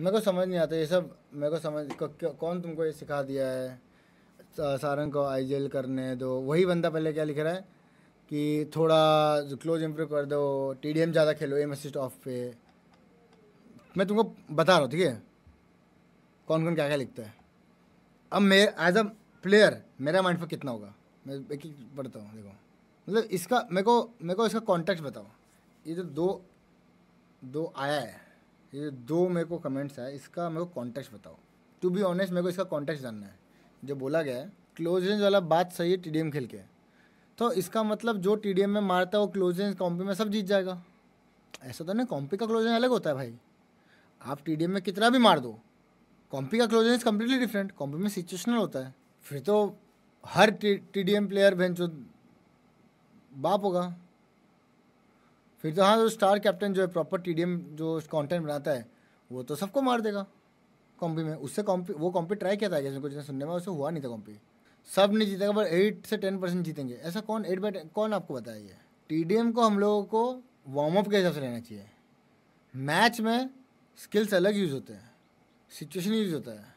मेरे को समझ नहीं आता ये सब मेरे को समझ कौन तुमको ये सिखा दिया है सारंग को आईजेल करने दो वही बंदा पहले क्या लिख रहा है कि थोड़ा क्लोज इम्प्रूव कर दो टी डी एम ज़्यादा खेलो एम असिस्ट ऑफ पे मैं तुमको बता रहा हूँ ठीक है कौन कौन क्या क्या लिखता है अब मैं एज अ प्लेयर मेरा माइंड पर कितना होगा मैं एक ही पढ़ता हूँ देखो मतलब इसका मेरे को मेरे को इसका कॉन्टेक्ट बताओ ये जो दो दो आया है ये दो मेरे को कमेंट्स है इसका मेरे को कॉन्टेक्स्ट बताओ टू बी ऑनेस्ट मेरे को इसका कॉन्टेक्स्ट जानना है जो बोला गया है क्लोज रेंज वाला बात सही है टी खेल के तो इसका मतलब जो टी में मारता है वो क्लोज रेंज कॉम्पी में सब जीत जाएगा ऐसा तो नहीं कॉम्पी का क्लोज रेंज अलग होता है भाई आप टी में कितना भी मार दो कॉम्पी का क्लोज रेंज कम्प्लीटली डिफरेंट कॉम्पी में सिचुएशनल होता है फिर तो हर टी प्लेयर भैन जो बाप होगा फिर तो हाँ जो स्टार कैप्टन जो है प्रॉपर टी जो कॉन्टेंट बनाता है वो तो सबको मार देगा कॉम्पी में उससे कॉम्पी वो कॉम्पी ट्राई किया था जैसे कुछ सुनने में उससे हुआ नहीं था कॉम्पी सब नहीं जीतेगा पर एट से टेन परसेंट जीतेंगे ऐसा कौन एट बाई कौन आपको बताया टी डी को हम लोगों को वार्म अप के हिसाब से लेना चाहिए मैच में स्किल्स अलग यूज़ होते हैं सिचुएशन यूज़ होता है